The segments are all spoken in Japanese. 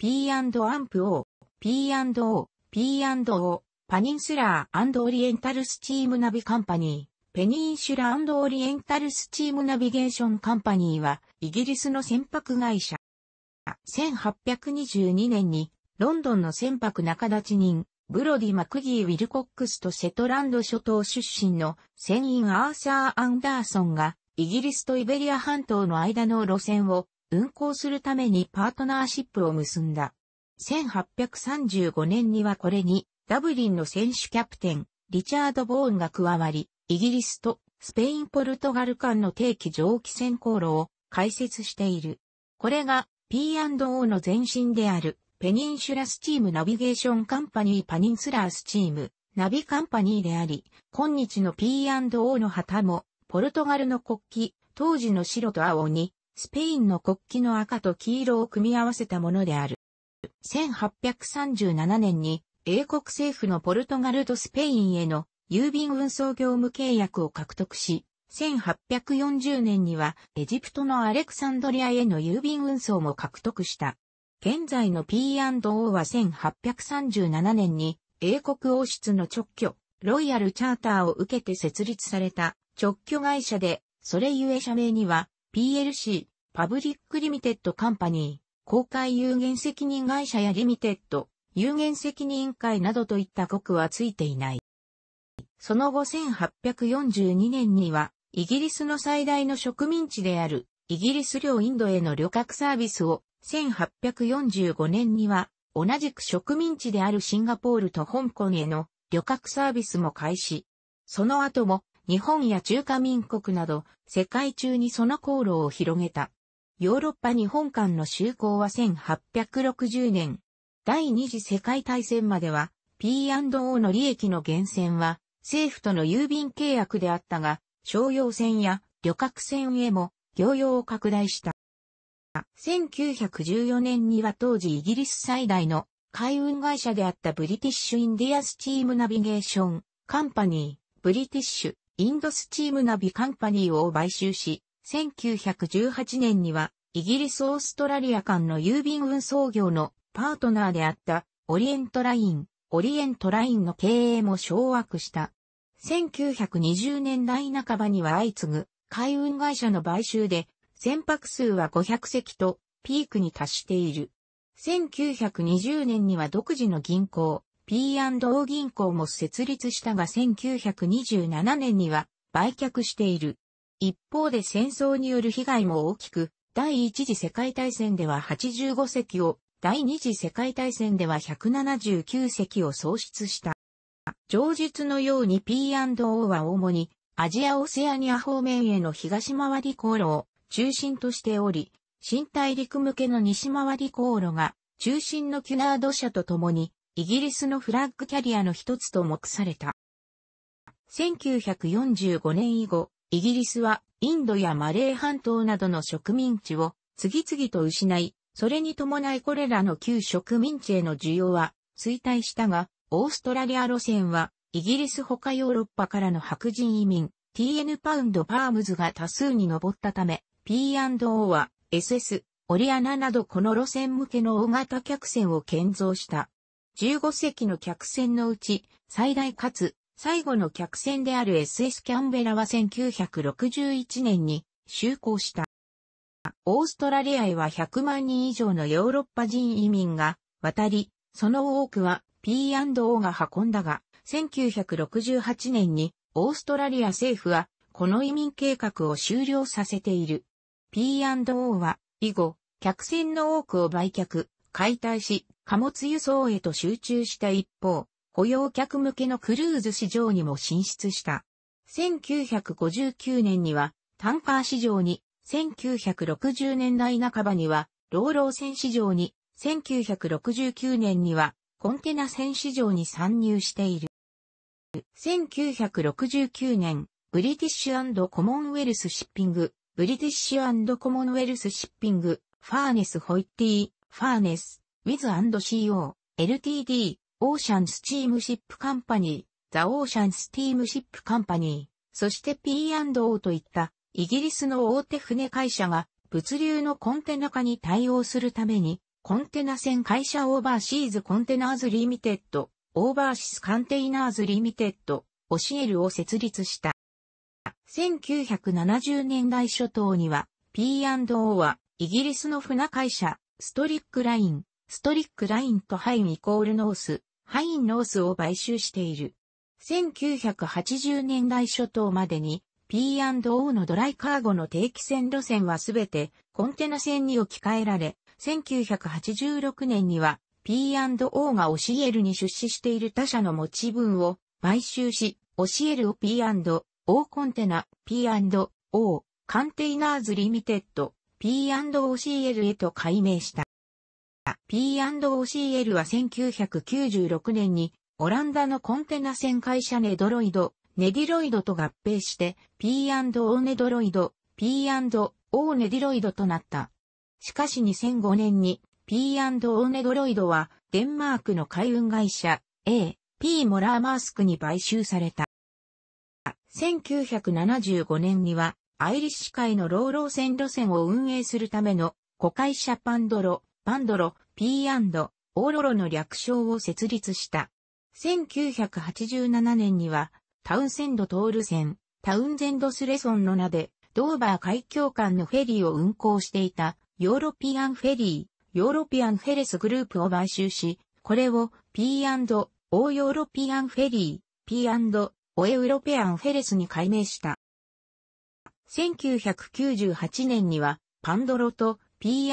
P&O、P&O、P&O、パニンシュラーオリエンタルスチームナビカンパニー、ペニンシュラーオリエンタルスチームナビゲーションカンパニーは、イギリスの船舶会社。1822年に、ロンドンの船舶仲立ち人、ブロディ・マクギー・ウィルコックスとセトランド諸島出身の船員アーサー・アンダーソンが、イギリスとイベリア半島の間の路線を運行するためにパートナーシップを結んだ。1835年にはこれにダブリンの選手キャプテン、リチャード・ボーンが加わり、イギリスとスペイン・ポルトガル間の定期蒸気船航路を開設している。これが P&O の前身であるペニンシュラスチームナビゲーションカンパニーパニンスラースチームナビカンパニーであり、今日の P&O の旗もポルトガルの国旗、当時の白と青にスペインの国旗の赤と黄色を組み合わせたものである。1837年に英国政府のポルトガルとスペインへの郵便運送業務契約を獲得し、1840年にはエジプトのアレクサンドリアへの郵便運送も獲得した。現在の P&O は1837年に英国王室の直居、ロイヤルチャーターを受けて設立された直居会社で、それゆえ社名には PLC、パブリックリミテッドカンパニー、公開有限責任会社やリミテッド、有限責任会などといった国はついていない。その後1842年には、イギリスの最大の植民地である、イギリス領インドへの旅客サービスを、1845年には、同じく植民地であるシンガポールと香港への旅客サービスも開始。その後も日本や中華民国など、世界中にその航路を広げた。ヨーロッパ日本間の就航は1860年。第二次世界大戦までは、P&O の利益の源泉は、政府との郵便契約であったが、商用船や旅客船へも業用を拡大した。1914年には当時イギリス最大の海運会社であったブリティッシュ・インディア・スチーム・ナビゲーション・カンパニー、ブリティッシュ、インドスチームナビカンパニーを買収し、1918年にはイギリス・オーストラリア間の郵便運送業のパートナーであったオリエントライン、オリエントラインの経営も掌握した。1920年代半ばには相次ぐ海運会社の買収で船舶数は500隻とピークに達している。1920年には独自の銀行、P&O 銀行も設立したが1927年には売却している。一方で戦争による被害も大きく、第一次世界大戦では85隻を、第二次世界大戦では179隻を喪失した。上述のように P&O は主にアジア・オセアニア方面への東回り航路を中心としており、新大陸向けの西回り航路が中心のキュナード社と共にイギリスのフラッグキャリアの一つと目された。1945年以後、イギリスはインドやマレー半島などの植民地を次々と失い、それに伴いこれらの旧植民地への需要は衰退したが、オーストラリア路線はイギリス他ヨーロッパからの白人移民 TN パウンドパームズが多数に上ったため、P&O は SS、オリアナなどこの路線向けの大型客船を建造した。15隻の客船のうち、最大かつ最後の客船である SS キャンベラは1961年に就航した。オーストラリアへは100万人以上のヨーロッパ人移民が渡り、その多くは P&O が運んだが、1968年にオーストラリア政府はこの移民計画を終了させている。P&O は以後、客船の多くを売却、解体し、貨物輸送へと集中した一方、雇用客向けのクルーズ市場にも進出した。1959年にはタンカー市場に、1960年代半ばには老老船市場に、1969年にはコンテナ船市場に参入している。1969年、ブリティッシュコモンウェルスシッピング、ブリティッシュコモンウェルスシッピング、ファーネス・ホイッティ、ファーネス、with&CO、LTD、オーシャンスチームシップカンパニー、ザ・オーシャンス m s ームシップカンパニー、そして P&O といったイギリスの大手船会社が物流のコンテナ化に対応するためにコンテナ船会社オーバーシーズコンテナーズリミテッド、オーバーシスカンテイナーズリミテッド、オシエルを設立した。1970年代初頭には P&O はイギリスの船会社ストリックライン、ストリックラインとハインイコールノース、ハインノースを買収している。1980年代初頭までに P&O のドライカーゴの定期船路線はすべてコンテナ船に置き換えられ、1986年には P&O がオシエルに出資している他社の持ち分を買収し、オシエルを P&O コンテナ P&O カンテイナーズリミテッド P&OCL へと改名した。た P&OCL は1996年にオランダのコンテナ船会社ネドロイド、ネディロイドと合併して P&O ネドロイド、P&O ネディロイドとなった。しかし2005年に P&O ネドロイドはデンマークの海運会社 A、P モラーマースクに買収された。1975年にはアイリッシュ海の老老線船路線を運営するための子会社パンドロ、パンドロ、P& オーロロの略称を設立した。1987年には、タウンセンドトール線、タウンゼンドスレソンの名で、ドーバー海峡間のフェリーを運航していた、ヨーロピアンフェリー、ヨーロピアンフェレスグループを買収し、これを p ーヨーロピアンフェリー、p オエウロペアンフェレスに改名した。1998年には、パンドロと p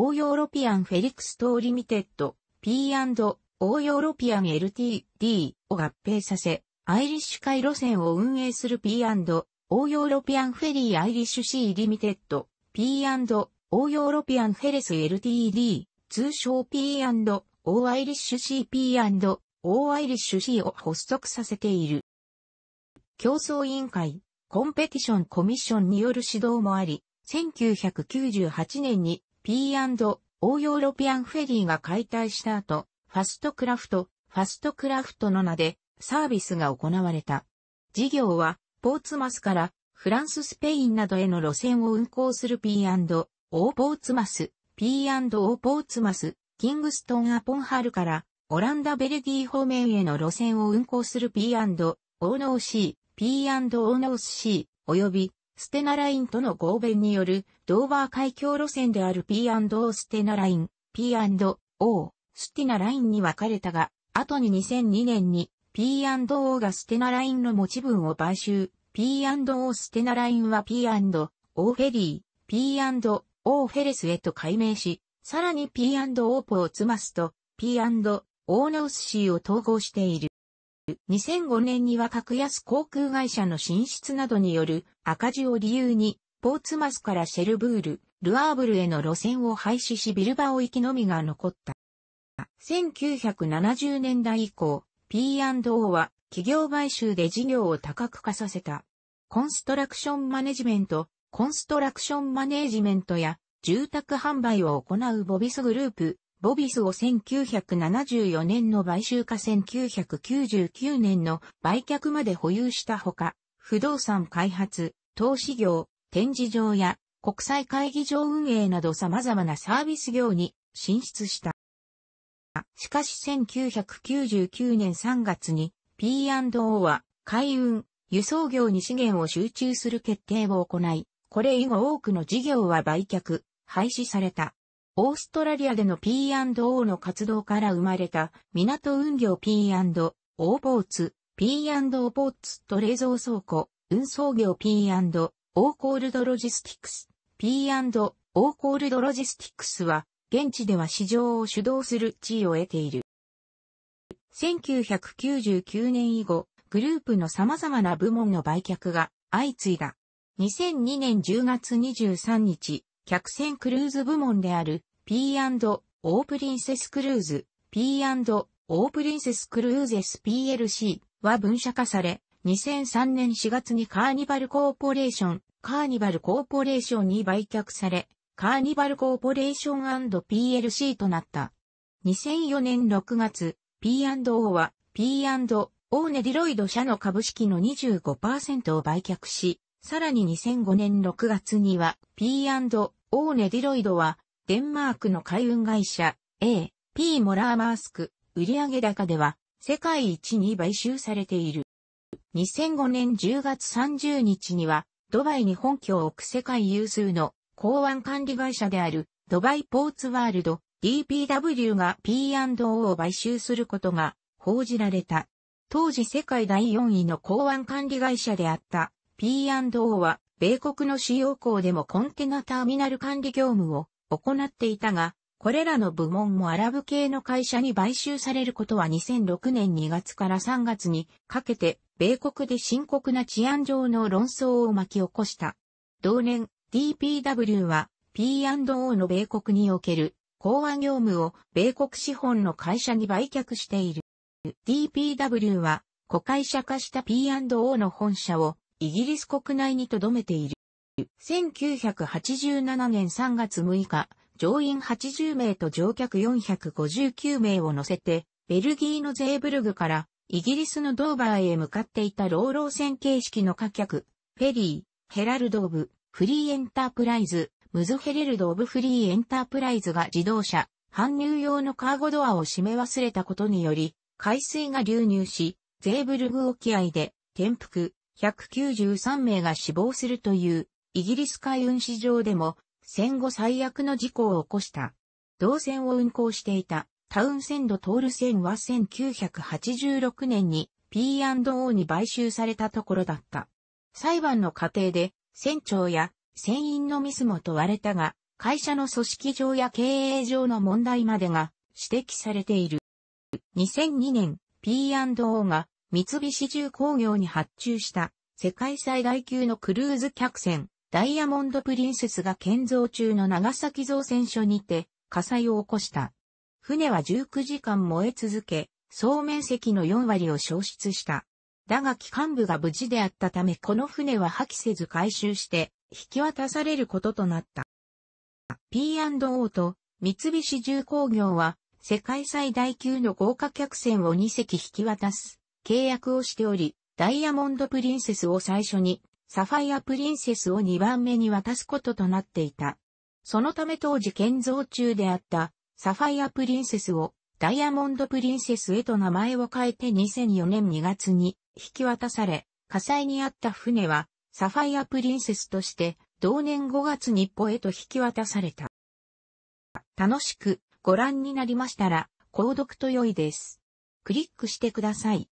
オーヨーロピアンフェリクストーリミテッド、P&O ヨーロピアン LTD を合併させ、アイリッシュ海路線を運営する P&O ヨーロピアンフェリーアイリッシュシーリミテッド、P&O ヨーロピアンフェレス LTD、通称 P&O アイリッシュ CP&O アイリッシュ C を発足させている。競争委員会、コンペティションコミッションによる指導もあり、1998年に P&O ヨーロピアンフェリーが解体した後、ファストクラフト、ファストクラフトの名でサービスが行われた。事業は、ポーツマスからフランススペインなどへの路線を運行する P&O ポーツマス、P&O ポーツマス、キングストンアポンハルから、オランダベルギー方面への路線を運行する P&O ノーシー、P&O ノースシー、及びステナラインとの合弁による、ドーバー海峡路線である P&O ステナライン、P&O、ステナラインに分かれたが、後に2002年に P&O がステナラインの持ち分を買収、P&O ステナラインは P&O フェリー、P&O フェレスへと改名し、さらに P&O ポーツマスと P&O ノースシーを統合している。2005年には格安航空会社の進出などによる赤字を理由に、ポーツマスからシェルブール、ルアーブルへの路線を廃止しビルバオ行きのみが残った。1970年代以降、P&O は企業買収で事業を多角化させた。コンストラクションマネジメント、コンストラクションマネジメントや住宅販売を行うボビスグループ、ボビスを1974年の買収か1999年の売却まで保有したほか、不動産開発、投資業、展示場や国際会議場運営など様々なサービス業に進出した。しかし1999年3月に P&O は海運、輸送業に資源を集中する決定を行い、これ以後多くの事業は売却、廃止された。オーストラリアでの P&O の活動から生まれた港運業 P&O ボーツ、P&O ボーツと冷蔵倉庫、運送業 P&O コールドロジスティクス、P&O コールドロジスティクスは、現地では市場を主導する地位を得ている。1999年以後、グループの様々な部門の売却が相次いだ。2002年10月23日、客船クルーズ部門である P&O プリンセスクルーズ P&O プリンセスクルーズ SPLC は分社化され、2003年4月にカーニバルコーポレーション、カーニバルコーポレーションに売却され、カーニバルコーポレーション &PLC となった。2004年6月、P&O は P&O ネディロイド社の株式の25%を売却し、さらに2005年6月には P&O ネディロイドはデンマークの海運会社 A、P モラーマースク、売上高では世界一に買収されている。2005年10月30日には、ドバイに本拠を置く世界有数の港湾管理会社であるドバイポーツワールド DPW が P&O を買収することが報じられた。当時世界第4位の港湾管理会社であった P&O は米国の主要港でもコンテナターミナル管理業務を行っていたが、これらの部門もアラブ系の会社に買収されることは2006年2月から3月にかけて、米国で深刻な治安上の論争を巻き起こした。同年、DPW は P&O の米国における公安業務を米国資本の会社に売却している。DPW は、子会社化した P&O の本社をイギリス国内に留めている。1987年3月6日、乗員80名と乗客459名を乗せて、ベルギーのゼーブルグからイギリスのドーバーへ向かっていたローロー船形式の貨客、フェリー、ヘラルド・オブ、フリーエンタープライズ、ムズヘレルド・オブ・フリーエンタープライズが自動車、搬入用のカーゴドアを閉め忘れたことにより、海水が流入し、ゼーブルグ沖合で、転覆、193名が死亡するというイギリス海運市場でも戦後最悪の事故を起こした。同線を運行していたタウンセンド・トール線は1986年に P&O に買収されたところだった。裁判の過程で船長や船員のミスも問われたが、会社の組織上や経営上の問題までが指摘されている。2002年、P&O が三菱重工業に発注した世界最大級のクルーズ客船ダイヤモンド・プリンセスが建造中の長崎造船所にて火災を起こした。船は19時間燃え続け、総面積の4割を消失した。だが機関部が無事であったためこの船は破棄せず回収して引き渡されることとなった。P&O と三菱重工業は世界最大級の豪華客船を2隻引き渡す契約をしており、ダイヤモンド・プリンセスを最初にサファイア・プリンセスを2番目に渡すこととなっていた。そのため当時建造中であったサファイア・プリンセスをダイヤモンド・プリンセスへと名前を変えて2004年2月に引き渡され、火災にあった船はサファイア・プリンセスとして同年5月日報へと引き渡された。楽しくご覧になりましたら、購読と良いです。クリックしてください。